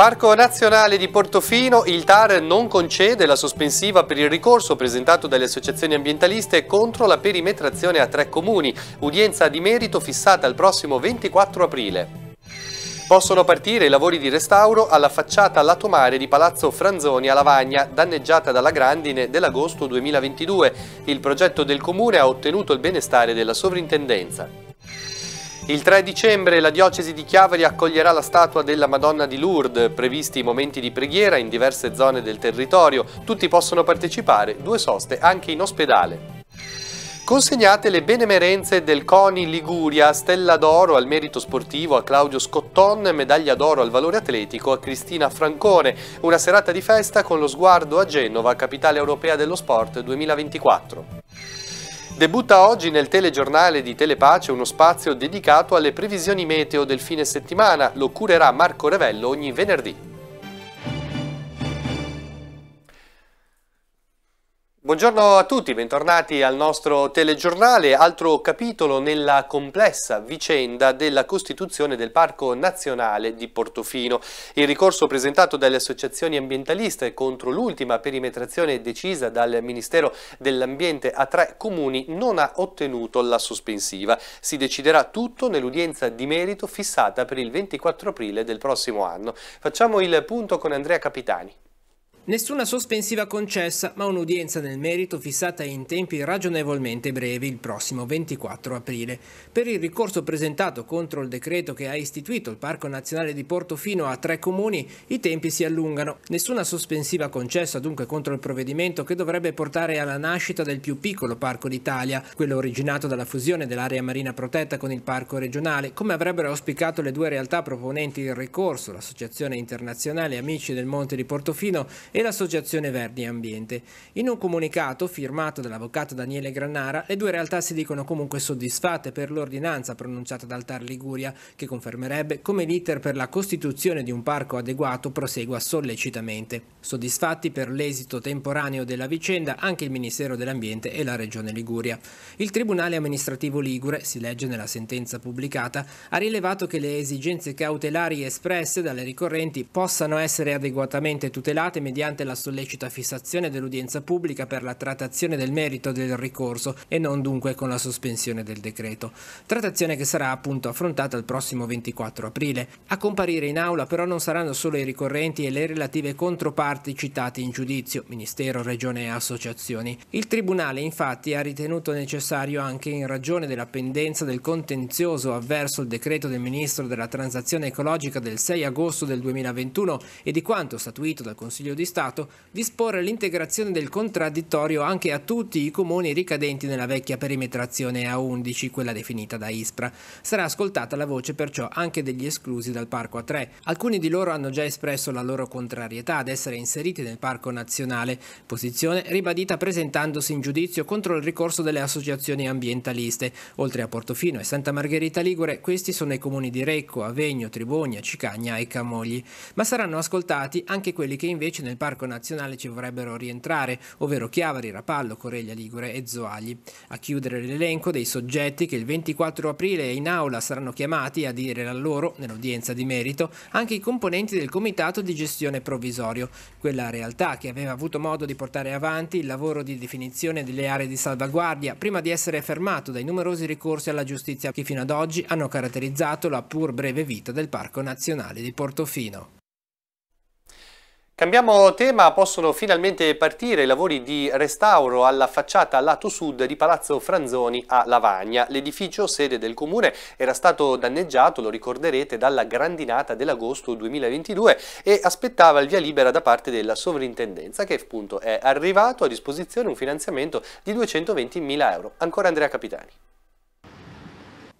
Parco Nazionale di Portofino, il TAR non concede la sospensiva per il ricorso presentato dalle associazioni ambientaliste contro la perimetrazione a tre comuni, udienza di merito fissata al prossimo 24 aprile. Possono partire i lavori di restauro alla facciata lato mare di Palazzo Franzoni a Lavagna, danneggiata dalla grandine dell'agosto 2022. Il progetto del comune ha ottenuto il benestare della sovrintendenza. Il 3 dicembre la diocesi di Chiavari accoglierà la statua della Madonna di Lourdes, previsti momenti di preghiera in diverse zone del territorio. Tutti possono partecipare, due soste anche in ospedale. Consegnate le benemerenze del CONI Liguria, stella d'oro al merito sportivo a Claudio Scotton, medaglia d'oro al valore atletico a Cristina Francone, una serata di festa con lo sguardo a Genova, capitale europea dello sport 2024. Debutta oggi nel telegiornale di Telepace uno spazio dedicato alle previsioni meteo del fine settimana. Lo curerà Marco Revello ogni venerdì. Buongiorno a tutti, bentornati al nostro telegiornale, altro capitolo nella complessa vicenda della costituzione del Parco Nazionale di Portofino. Il ricorso presentato dalle associazioni ambientaliste contro l'ultima perimetrazione decisa dal Ministero dell'Ambiente a tre comuni non ha ottenuto la sospensiva. Si deciderà tutto nell'udienza di merito fissata per il 24 aprile del prossimo anno. Facciamo il punto con Andrea Capitani. Nessuna sospensiva concessa, ma un'udienza nel merito fissata in tempi ragionevolmente brevi il prossimo 24 aprile. Per il ricorso presentato contro il decreto che ha istituito il Parco Nazionale di Portofino a tre comuni, i tempi si allungano. Nessuna sospensiva concessa dunque contro il provvedimento che dovrebbe portare alla nascita del più piccolo parco d'Italia, quello originato dalla fusione dell'area marina protetta con il parco regionale, come avrebbero auspicato le due realtà proponenti il ricorso, l'Associazione Internazionale Amici del Monte di Portofino e e l'Associazione Verdi Ambiente. In un comunicato firmato dall'avvocato Daniele Granara, le due realtà si dicono comunque soddisfatte per l'ordinanza pronunciata dal Tar Liguria, che confermerebbe come l'iter per la costituzione di un parco adeguato prosegua sollecitamente. Soddisfatti per l'esito temporaneo della vicenda anche il Ministero dell'Ambiente e la Regione Liguria. Il Tribunale amministrativo Ligure, si legge nella sentenza pubblicata, ha rilevato che le esigenze cautelari espresse dalle ricorrenti possano essere adeguatamente tutelate mediante mediante la sollecita fissazione dell'udienza pubblica per la trattazione del merito del ricorso e non dunque con la sospensione del decreto. Trattazione che sarà appunto affrontata il prossimo 24 aprile. A comparire in aula però non saranno solo i ricorrenti e le relative controparti citate in giudizio, Ministero, Regione e associazioni. Il Tribunale infatti ha ritenuto necessario anche in ragione della pendenza del contenzioso avverso il decreto del Ministro della Transazione Ecologica del 6 agosto del 2021 e di quanto statuito dal Consiglio di Stato disporre l'integrazione del contraddittorio anche a tutti i comuni ricadenti nella vecchia perimetrazione A11, quella definita da ISPRA. Sarà ascoltata la voce perciò anche degli esclusi dal Parco A3. Alcuni di loro hanno già espresso la loro contrarietà ad essere inseriti nel Parco Nazionale, posizione ribadita presentandosi in giudizio contro il ricorso delle associazioni ambientaliste. Oltre a Portofino e Santa Margherita Ligure, questi sono i comuni di Recco, Avegno, Tribogna, Cicagna e Camogli. Ma saranno ascoltati anche quelli che invece nel parco nazionale ci vorrebbero rientrare, ovvero Chiavari, Rapallo, Coreglia Ligure e Zoagli. A chiudere l'elenco dei soggetti che il 24 aprile in aula saranno chiamati a dire la loro, nell'udienza di merito, anche i componenti del comitato di gestione provvisorio, quella realtà che aveva avuto modo di portare avanti il lavoro di definizione delle aree di salvaguardia prima di essere fermato dai numerosi ricorsi alla giustizia che fino ad oggi hanno caratterizzato la pur breve vita del Parco Nazionale di Portofino. Cambiamo tema, possono finalmente partire i lavori di restauro alla facciata lato sud di Palazzo Franzoni a Lavagna. L'edificio, sede del comune, era stato danneggiato, lo ricorderete, dalla grandinata dell'agosto 2022 e aspettava il via libera da parte della sovrintendenza che appunto è arrivato a disposizione un finanziamento di 220.000 euro. Ancora Andrea Capitani.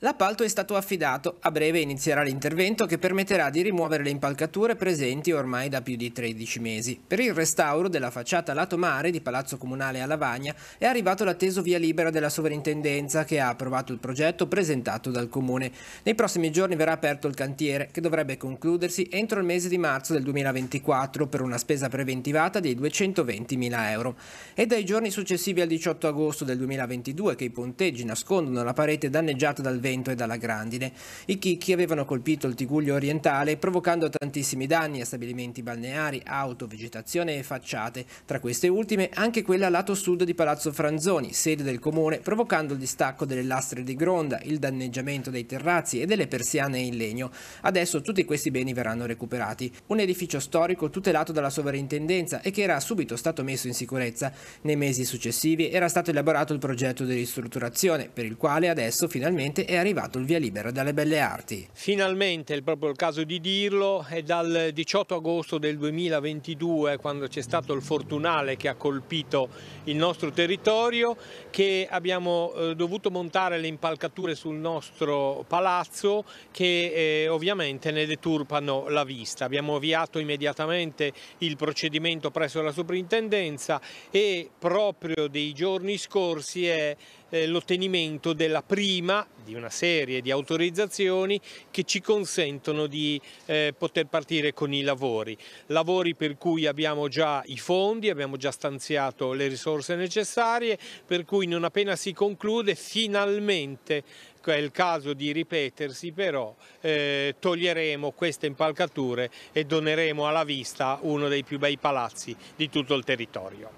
L'appalto è stato affidato, a breve inizierà l'intervento che permetterà di rimuovere le impalcature presenti ormai da più di 13 mesi. Per il restauro della facciata lato mare di Palazzo Comunale a Lavagna è arrivato l'atteso via libera della sovrintendenza che ha approvato il progetto presentato dal Comune. Nei prossimi giorni verrà aperto il cantiere che dovrebbe concludersi entro il mese di marzo del 2024 per una spesa preventivata di 220.000 euro. È dai giorni successivi al 18 agosto del 2022 che i ponteggi nascondono la parete danneggiata dal vento vento e dalla grandine. I chicchi avevano colpito il Tiguglio orientale provocando tantissimi danni a stabilimenti balneari, auto, vegetazione e facciate, tra queste ultime anche quella a lato sud di Palazzo Franzoni, sede del comune, provocando il distacco delle lastre di gronda, il danneggiamento dei terrazzi e delle persiane in legno. Adesso tutti questi beni verranno recuperati. Un edificio storico tutelato dalla sovrintendenza e che era subito stato messo in sicurezza. Nei mesi successivi era stato elaborato il progetto di ristrutturazione, per il quale adesso finalmente è arrivato il via libera dalle belle arti. Finalmente, è proprio il caso di dirlo, è dal 18 agosto del 2022 quando c'è stato il fortunale che ha colpito il nostro territorio che abbiamo eh, dovuto montare le impalcature sul nostro palazzo che eh, ovviamente ne deturpano la vista. Abbiamo avviato immediatamente il procedimento presso la soprintendenza e proprio dei giorni scorsi è eh, l'ottenimento della prima, di una una serie di autorizzazioni che ci consentono di eh, poter partire con i lavori. Lavori per cui abbiamo già i fondi, abbiamo già stanziato le risorse necessarie, per cui non appena si conclude finalmente è il caso di ripetersi però eh, toglieremo queste impalcature e doneremo alla vista uno dei più bei palazzi di tutto il territorio.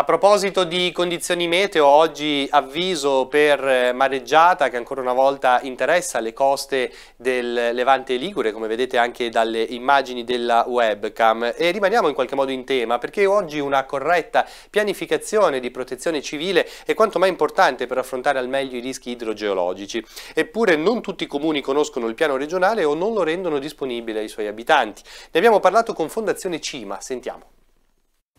A proposito di condizioni meteo, oggi avviso per eh, mareggiata che ancora una volta interessa le coste del Levante Ligure, come vedete anche dalle immagini della webcam. E rimaniamo in qualche modo in tema perché oggi una corretta pianificazione di protezione civile è quanto mai importante per affrontare al meglio i rischi idrogeologici. Eppure non tutti i comuni conoscono il piano regionale o non lo rendono disponibile ai suoi abitanti. Ne abbiamo parlato con Fondazione Cima, sentiamo.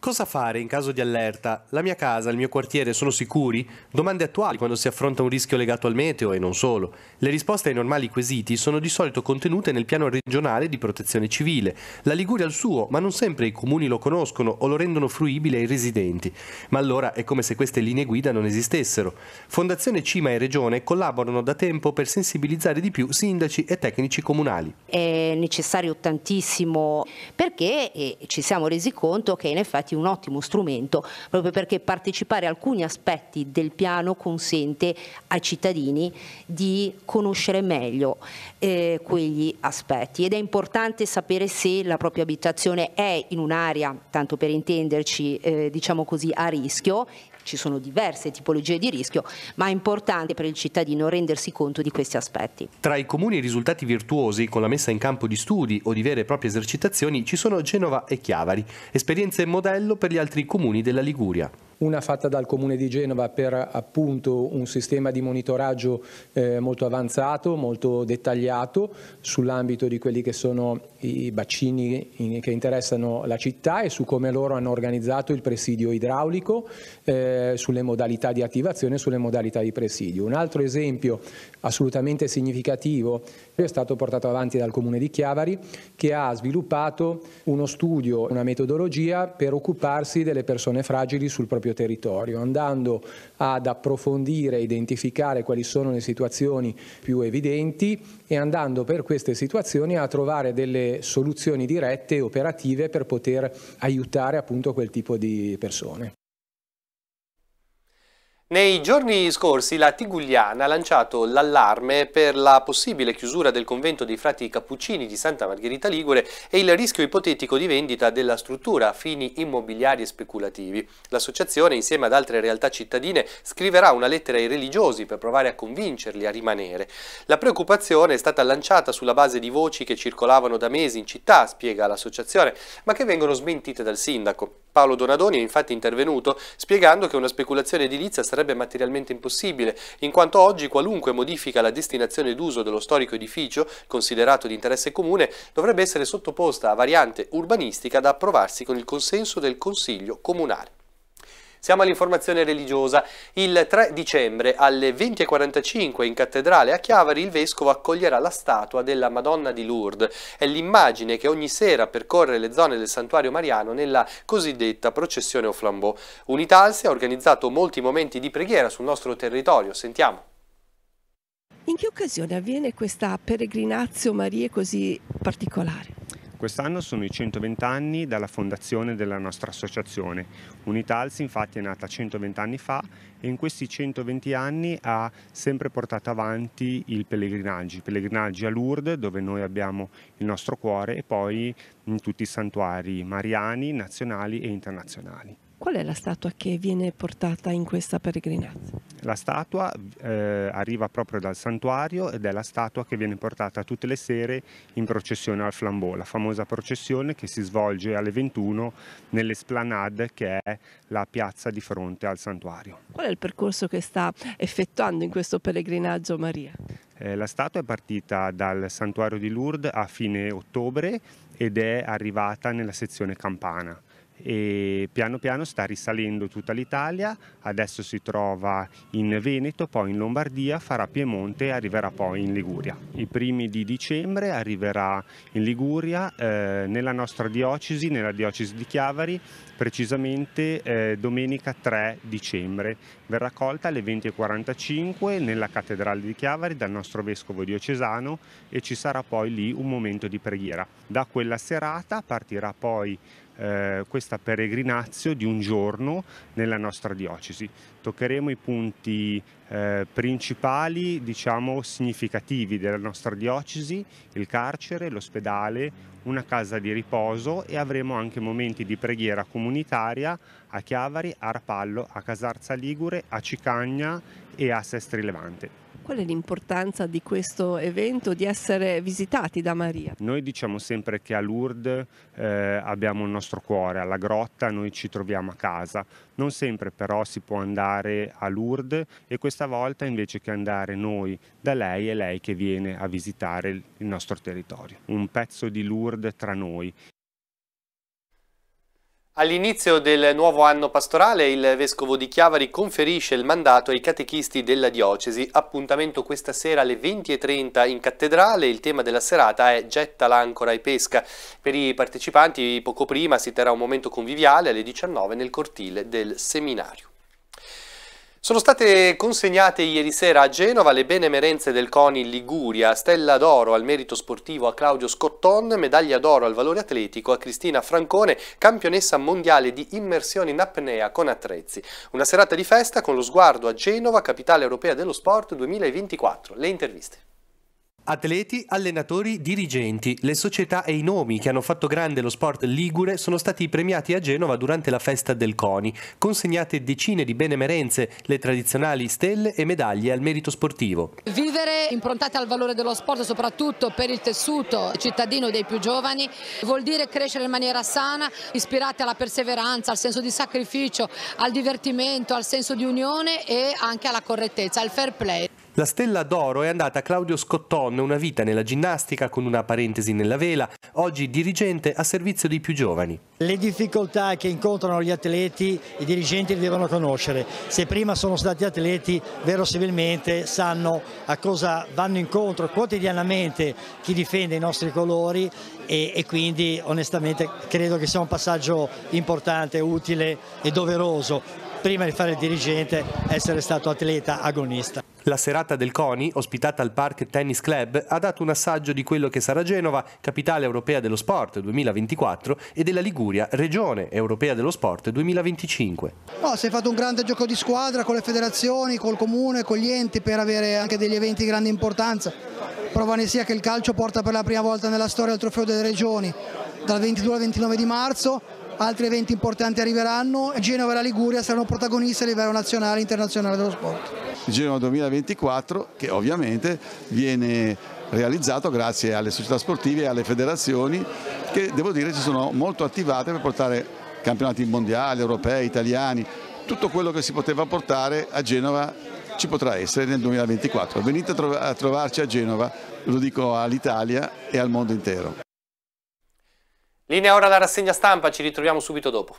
Cosa fare in caso di allerta? La mia casa, il mio quartiere sono sicuri? Domande attuali quando si affronta un rischio legato al meteo e non solo. Le risposte ai normali quesiti sono di solito contenute nel piano regionale di protezione civile. La Liguria ha il suo, ma non sempre i comuni lo conoscono o lo rendono fruibile ai residenti. Ma allora è come se queste linee guida non esistessero. Fondazione Cima e Regione collaborano da tempo per sensibilizzare di più sindaci e tecnici comunali. È necessario tantissimo perché eh, ci siamo resi conto che in effetti stati un ottimo strumento proprio perché partecipare a alcuni aspetti del piano consente ai cittadini di conoscere meglio eh, quegli aspetti ed è importante sapere se la propria abitazione è in un'area, tanto per intenderci, eh, diciamo così, a rischio ci sono diverse tipologie di rischio, ma è importante per il cittadino rendersi conto di questi aspetti. Tra i comuni risultati virtuosi con la messa in campo di studi o di vere e proprie esercitazioni ci sono Genova e Chiavari, esperienze modello per gli altri comuni della Liguria una fatta dal Comune di Genova per appunto un sistema di monitoraggio eh, molto avanzato, molto dettagliato sull'ambito di quelli che sono i bacini in, che interessano la città e su come loro hanno organizzato il presidio idraulico, eh, sulle modalità di attivazione e sulle modalità di presidio. Un altro esempio assolutamente significativo è stato portato avanti dal Comune di Chiavari che ha sviluppato uno studio, una metodologia per occuparsi delle persone fragili sul proprio proprio territorio, andando ad approfondire e identificare quali sono le situazioni più evidenti e andando per queste situazioni a trovare delle soluzioni dirette e operative per poter aiutare appunto quel tipo di persone. Nei giorni scorsi la Tigugliana ha lanciato l'allarme per la possibile chiusura del convento dei frati cappuccini di Santa Margherita Ligure e il rischio ipotetico di vendita della struttura a fini immobiliari e speculativi. L'associazione insieme ad altre realtà cittadine scriverà una lettera ai religiosi per provare a convincerli a rimanere. La preoccupazione è stata lanciata sulla base di voci che circolavano da mesi in città, spiega l'associazione, ma che vengono smentite dal sindaco. Paolo Donadoni è infatti intervenuto spiegando che una speculazione edilizia sarebbe materialmente impossibile, in quanto oggi qualunque modifica alla destinazione d'uso dello storico edificio, considerato di interesse comune, dovrebbe essere sottoposta a variante urbanistica da approvarsi con il consenso del Consiglio Comunale. Siamo all'informazione religiosa. Il 3 dicembre alle 20.45 in cattedrale a Chiavari il Vescovo accoglierà la statua della Madonna di Lourdes. È l'immagine che ogni sera percorre le zone del santuario mariano nella cosiddetta processione o flambeau. Unitalsi ha organizzato molti momenti di preghiera sul nostro territorio. Sentiamo. In che occasione avviene questa peregrinazio Marie così particolare? Quest'anno sono i 120 anni dalla fondazione della nostra associazione. Unitalsi infatti è nata 120 anni fa e in questi 120 anni ha sempre portato avanti il pellegrinaggio, i pellegrinaggi a Lourdes dove noi abbiamo il nostro cuore e poi in tutti i santuari mariani, nazionali e internazionali. Qual è la statua che viene portata in questa peregrinanza? La statua eh, arriva proprio dal santuario ed è la statua che viene portata tutte le sere in processione al Flambeau, la famosa processione che si svolge alle 21 nell'Esplanade che è la piazza di fronte al santuario. Qual è il percorso che sta effettuando in questo pellegrinaggio Maria? Eh, la statua è partita dal santuario di Lourdes a fine ottobre ed è arrivata nella sezione campana e piano piano sta risalendo tutta l'Italia, adesso si trova in Veneto, poi in Lombardia, farà Piemonte e arriverà poi in Liguria. I primi di dicembre arriverà in Liguria, eh, nella nostra diocesi, nella diocesi di Chiavari, precisamente eh, domenica 3 dicembre. Verrà colta alle 20.45 nella cattedrale di Chiavari dal nostro vescovo diocesano e ci sarà poi lì un momento di preghiera. Da quella serata partirà poi eh, questa peregrinazio di un giorno nella nostra diocesi. Toccheremo i punti eh, principali, diciamo, significativi della nostra diocesi, il carcere, l'ospedale, una casa di riposo e avremo anche momenti di preghiera comunitaria a Chiavari, a Rapallo, a Casarza Ligure, a Cicagna e a Sestri Levante. Qual è l'importanza di questo evento, di essere visitati da Maria? Noi diciamo sempre che a Lourdes eh, abbiamo il nostro cuore, alla grotta noi ci troviamo a casa. Non sempre però si può andare a Lourdes e questa volta invece che andare noi da lei è lei che viene a visitare il nostro territorio. Un pezzo di Lourdes tra noi. All'inizio del nuovo anno pastorale il Vescovo di Chiavari conferisce il mandato ai catechisti della diocesi. Appuntamento questa sera alle 20.30 in cattedrale. Il tema della serata è Getta l'ancora e pesca. Per i partecipanti poco prima si terrà un momento conviviale alle 19 nel cortile del seminario. Sono state consegnate ieri sera a Genova le benemerenze del CONI Liguria, stella d'oro al merito sportivo a Claudio Scotton, medaglia d'oro al valore atletico a Cristina Francone, campionessa mondiale di immersione in apnea con attrezzi. Una serata di festa con lo sguardo a Genova, capitale europea dello sport 2024. Le interviste. Atleti, allenatori, dirigenti, le società e i nomi che hanno fatto grande lo sport ligure sono stati premiati a Genova durante la festa del CONI, consegnate decine di benemerenze, le tradizionali stelle e medaglie al merito sportivo. Vivere improntate al valore dello sport soprattutto per il tessuto cittadino dei più giovani vuol dire crescere in maniera sana, ispirate alla perseveranza, al senso di sacrificio, al divertimento, al senso di unione e anche alla correttezza, al fair play. La stella d'oro è andata a Claudio Scotton, una vita nella ginnastica con una parentesi nella vela, oggi dirigente a servizio dei più giovani. Le difficoltà che incontrano gli atleti i dirigenti le devono conoscere. Se prima sono stati atleti, verosimilmente sanno a cosa vanno incontro quotidianamente chi difende i nostri colori e, e quindi onestamente credo che sia un passaggio importante, utile e doveroso prima di fare il dirigente essere stato atleta agonista. La serata del CONI, ospitata al Park Tennis Club, ha dato un assaggio di quello che sarà Genova, capitale europea dello sport 2024, e della Liguria, regione europea dello sport 2025. No, si è fatto un grande gioco di squadra con le federazioni, col comune, con gli enti per avere anche degli eventi di grande importanza. Prova ne sia che il calcio porta per la prima volta nella storia il trofeo delle regioni dal 22 al 29 di marzo, altri eventi importanti arriveranno e Genova e la Liguria saranno protagoniste a livello nazionale e internazionale dello sport. Genova 2024 che ovviamente viene realizzato grazie alle società sportive e alle federazioni che devo dire si sono molto attivate per portare campionati mondiali, europei, italiani, tutto quello che si poteva portare a Genova ci potrà essere nel 2024. Venite a trovarci a Genova, lo dico all'Italia e al mondo intero. Linea ora alla rassegna stampa, ci ritroviamo subito dopo.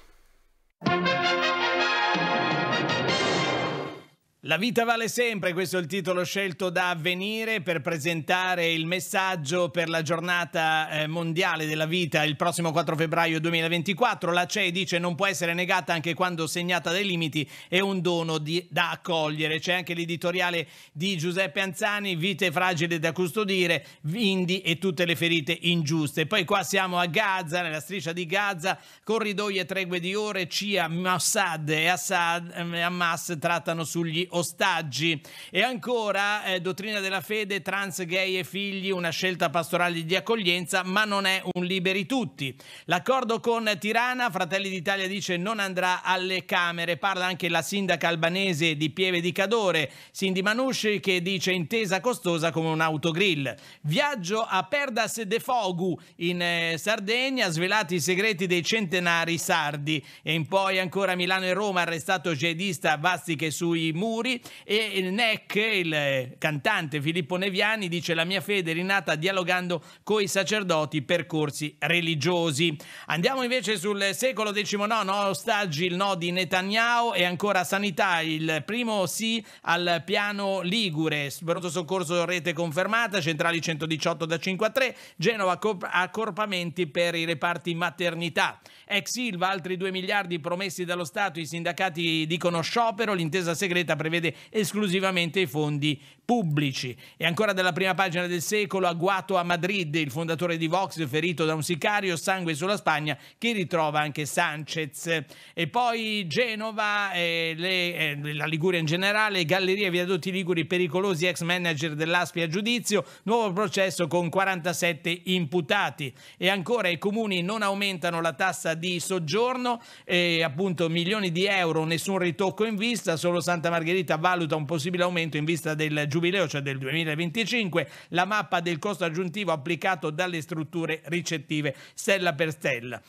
La vita vale sempre, questo è il titolo scelto da avvenire per presentare il messaggio per la giornata eh, mondiale della vita il prossimo 4 febbraio 2024. La CE dice non può essere negata anche quando segnata dai limiti, è un dono di, da accogliere. C'è anche l'editoriale di Giuseppe Anzani, vite fragili da custodire, vindi e tutte le ferite ingiuste. Poi qua siamo a Gaza, nella striscia di Gaza, corridoi e tregue di ore, CIA, Mossad e Assad, eh, Hamas trattano sugli ostaggi. E ancora, eh, dottrina della fede, trans, gay e figli, una scelta pastorale di accoglienza, ma non è un liberi tutti. L'accordo con Tirana, Fratelli d'Italia dice non andrà alle Camere, parla anche la sindaca albanese di Pieve di Cadore, Cindy Manusci, che dice intesa costosa come un autogrill. Viaggio a Perdas de Fogu in eh, Sardegna, svelati i segreti dei centenari sardi. E in poi ancora Milano e Roma, arrestato jihadista Vastiche sui muri auguri e il NEC, il cantante Filippo Neviani, dice la mia fede è rinata dialogando con i sacerdoti percorsi religiosi. Andiamo invece sul secolo XIX, ostaggi il no di Netanyahu e ancora sanità, il primo sì al piano Ligure, pronto soccorso rete confermata, centrali 118 da 5 a 3, Genova accorpamenti per i reparti maternità. Ex Silva, altri 2 miliardi promessi dallo Stato, i sindacati dicono sciopero, l'intesa segreta prevede prevede esclusivamente i fondi pubblici. E ancora dalla prima pagina del secolo, agguato a Madrid, il fondatore di Vox ferito da un sicario, sangue sulla Spagna, che ritrova anche Sanchez. E poi Genova, eh, le, eh, la Liguria in generale, gallerie e viadotti liguri pericolosi, ex manager dell'Aspi a giudizio, nuovo processo con 47 imputati. E ancora i comuni non aumentano la tassa di soggiorno, eh, appunto milioni di euro, nessun ritocco in vista, solo Santa Margherita valuta un possibile aumento in vista del giubileo, cioè del 2025, la mappa del costo aggiuntivo applicato dalle strutture ricettive stella per stella.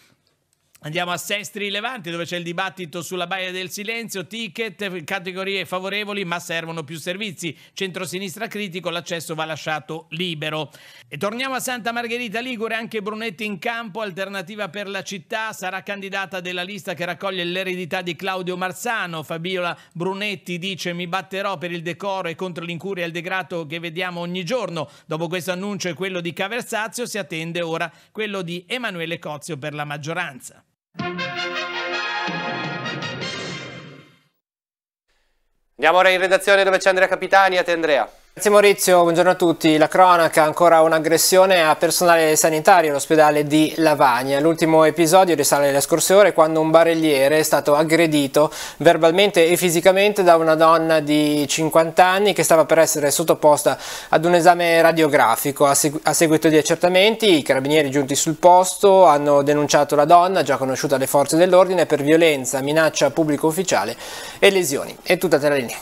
Andiamo a Sestri Levante dove c'è il dibattito sulla baia del silenzio, ticket, categorie favorevoli ma servono più servizi, centrosinistra critico, l'accesso va lasciato libero. E torniamo a Santa Margherita Ligure, anche Brunetti in campo, alternativa per la città, sarà candidata della lista che raccoglie l'eredità di Claudio Marzano, Fabiola Brunetti dice mi batterò per il decoro e contro l'incuria e il degrado che vediamo ogni giorno, dopo questo annuncio e quello di Caversazio si attende ora quello di Emanuele Cozio per la maggioranza. Andiamo ora in redazione dove c'è Andrea Capitani. A te Andrea. Grazie Maurizio, buongiorno a tutti. La cronaca, ancora un'aggressione a personale sanitario all'ospedale di Lavagna. L'ultimo episodio risale alle scorse ore quando un barelliere è stato aggredito verbalmente e fisicamente da una donna di 50 anni che stava per essere sottoposta ad un esame radiografico. A, segu a seguito di accertamenti, i carabinieri giunti sul posto hanno denunciato la donna, già conosciuta alle forze dell'ordine, per violenza, minaccia pubblico ufficiale e lesioni. È tutta te la linea.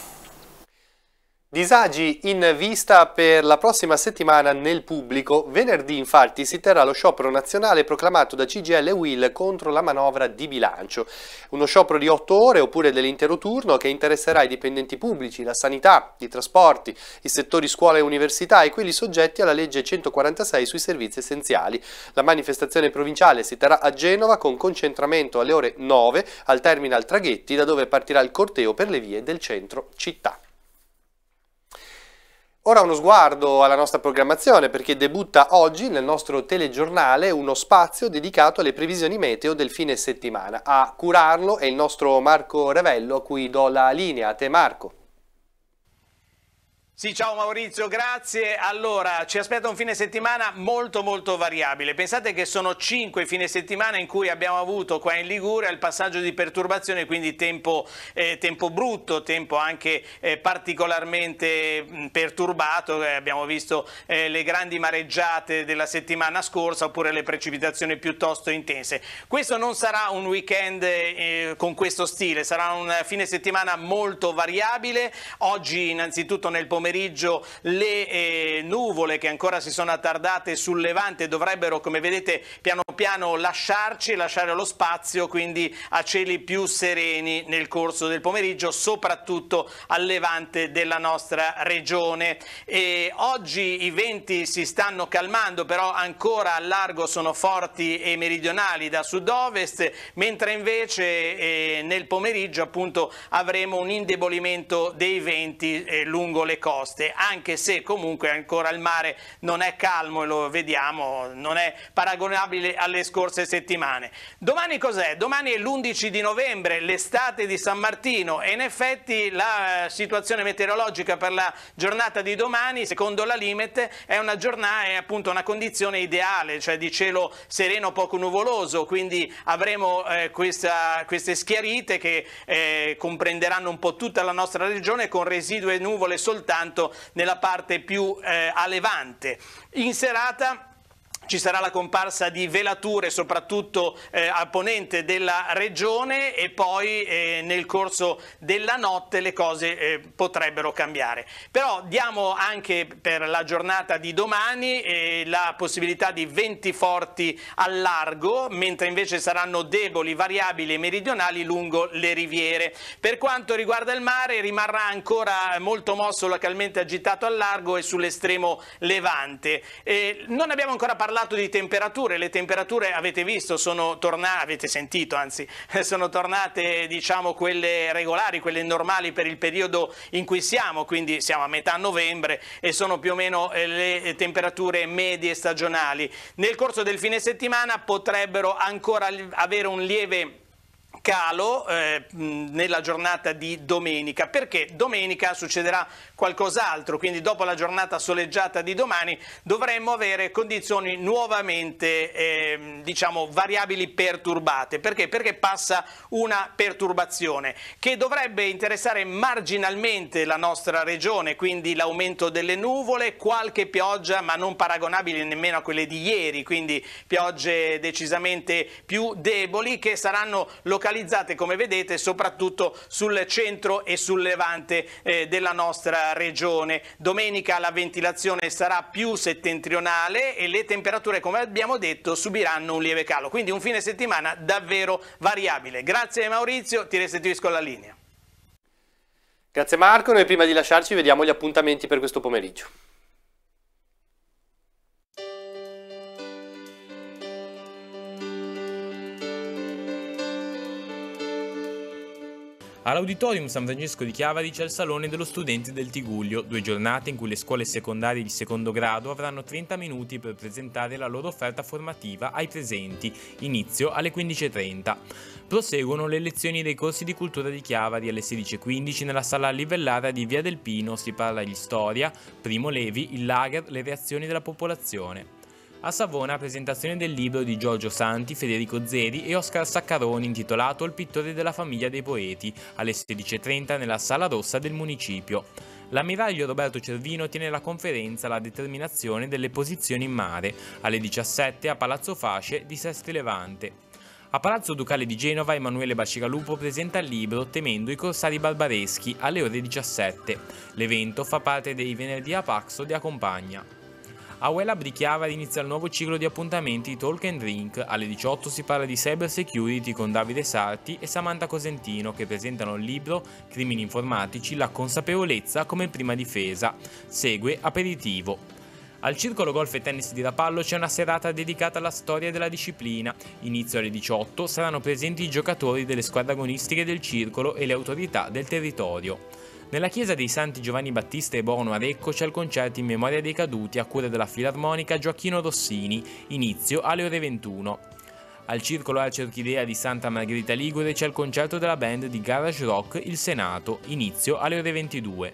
Disagi in vista per la prossima settimana nel pubblico. Venerdì infatti si terrà lo sciopero nazionale proclamato da CGL e Will contro la manovra di bilancio. Uno sciopero di otto ore oppure dell'intero turno che interesserà i dipendenti pubblici, la sanità, i trasporti, i settori scuola e università e quelli soggetti alla legge 146 sui servizi essenziali. La manifestazione provinciale si terrà a Genova con concentramento alle ore 9 al terminal Traghetti da dove partirà il corteo per le vie del centro città. Ora uno sguardo alla nostra programmazione perché debutta oggi nel nostro telegiornale uno spazio dedicato alle previsioni meteo del fine settimana. A curarlo è il nostro Marco Revello a cui do la linea. A te Marco. Sì, ciao Maurizio, grazie. Allora, ci aspetta un fine settimana molto molto variabile. Pensate che sono cinque fine settimana in cui abbiamo avuto qua in Liguria il passaggio di perturbazione, quindi tempo, eh, tempo brutto, tempo anche eh, particolarmente mh, perturbato. Eh, abbiamo visto eh, le grandi mareggiate della settimana scorsa oppure le precipitazioni piuttosto intense. Questo non sarà un weekend eh, con questo stile, sarà un fine settimana molto variabile. Oggi innanzitutto nel pomeriggio pomeriggio le eh, nuvole che ancora si sono attardate sul Levante dovrebbero, come vedete, piano piano lasciarci lasciare lo spazio quindi a cieli più sereni nel corso del pomeriggio, soprattutto al Levante della nostra regione. E oggi i venti si stanno calmando, però ancora a largo sono forti e meridionali da sud-ovest, mentre invece eh, nel pomeriggio appunto avremo un indebolimento dei venti eh, lungo le coste coste, anche se comunque ancora il mare non è calmo e lo vediamo, non è paragonabile alle scorse settimane. Domani cos'è? Domani è l'11 di novembre, l'estate di San Martino e in effetti la eh, situazione meteorologica per la giornata di domani, secondo la Limet, è una giornata, è appunto una condizione ideale, cioè di cielo sereno poco nuvoloso, quindi avremo eh, questa, queste schiarite che eh, comprenderanno un po' tutta la nostra regione con residue nuvole soltanto soltanto nella parte più eh, a levante. In serata ci sarà la comparsa di velature soprattutto eh, a ponente della regione e poi eh, nel corso della notte le cose eh, potrebbero cambiare. Però diamo anche per la giornata di domani eh, la possibilità di venti forti al largo, mentre invece saranno deboli, variabili e meridionali lungo le riviere. Per quanto riguarda il mare rimarrà ancora molto mosso, localmente agitato al largo e sull'estremo levante. non abbiamo ancora parlato parlato di temperature, le temperature avete visto, sono tornate, avete sentito anzi, sono tornate diciamo quelle regolari, quelle normali per il periodo in cui siamo, quindi siamo a metà novembre e sono più o meno eh, le temperature medie stagionali. Nel corso del fine settimana potrebbero ancora avere un lieve calo eh, nella giornata di domenica perché domenica succederà qualcos'altro quindi dopo la giornata soleggiata di domani dovremmo avere condizioni nuovamente eh, diciamo variabili perturbate perché? perché passa una perturbazione che dovrebbe interessare marginalmente la nostra regione quindi l'aumento delle nuvole qualche pioggia ma non paragonabile nemmeno a quelle di ieri quindi piogge decisamente più deboli che saranno localizzate localizzate come vedete soprattutto sul centro e sul levante eh, della nostra regione. Domenica la ventilazione sarà più settentrionale e le temperature come abbiamo detto subiranno un lieve calo, quindi un fine settimana davvero variabile. Grazie Maurizio, ti restituisco la linea. Grazie Marco, noi prima di lasciarci vediamo gli appuntamenti per questo pomeriggio. All'Auditorium San Francesco di Chiavari c'è il Salone dello Studente del Tiguglio, due giornate in cui le scuole secondarie di secondo grado avranno 30 minuti per presentare la loro offerta formativa ai presenti, inizio alle 15.30. Proseguono le lezioni dei corsi di cultura di Chiavari alle 16.15 nella sala livellata di Via del Pino si parla di storia, Primo Levi, il lager, le reazioni della popolazione. A Savona presentazione del libro di Giorgio Santi, Federico Zeri e Oscar Saccaroni intitolato Il pittore della famiglia dei poeti alle 16.30 nella Sala Rossa del municipio. L'ammiraglio Roberto Cervino tiene la conferenza La determinazione delle posizioni in mare alle 17 a Palazzo Fasce di Sesti Levante. A Palazzo Ducale di Genova Emanuele Bacigalupo presenta il libro Temendo i corsari barbareschi alle ore 17. L'evento fa parte dei venerdì a Paxo di Accompagna. A Wellab di Chiavari inizia il nuovo ciclo di appuntamenti Talk and Drink. Alle 18 si parla di cyber security con Davide Sarti e Samantha Cosentino che presentano il libro Crimini informatici, la consapevolezza come prima difesa. Segue aperitivo. Al Circolo Golf e Tennis di Rapallo c'è una serata dedicata alla storia della disciplina. Inizio alle 18 saranno presenti i giocatori delle squadre agonistiche del circolo e le autorità del territorio. Nella chiesa dei Santi Giovanni Battista e Borno Arecco c'è il concerto in memoria dei caduti a cura della Filarmonica Gioacchino Rossini, inizio alle ore 21. Al Circolo Arce Orchidea di Santa Margherita Ligure c'è il concerto della band di garage rock Il Senato, inizio alle ore 22.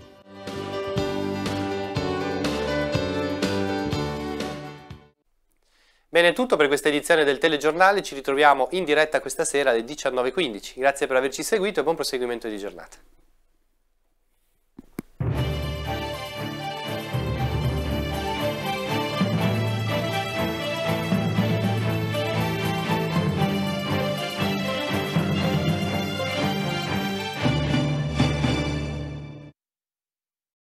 Bene, è tutto per questa edizione del telegiornale, ci ritroviamo in diretta questa sera alle 19.15. Grazie per averci seguito e buon proseguimento di giornata.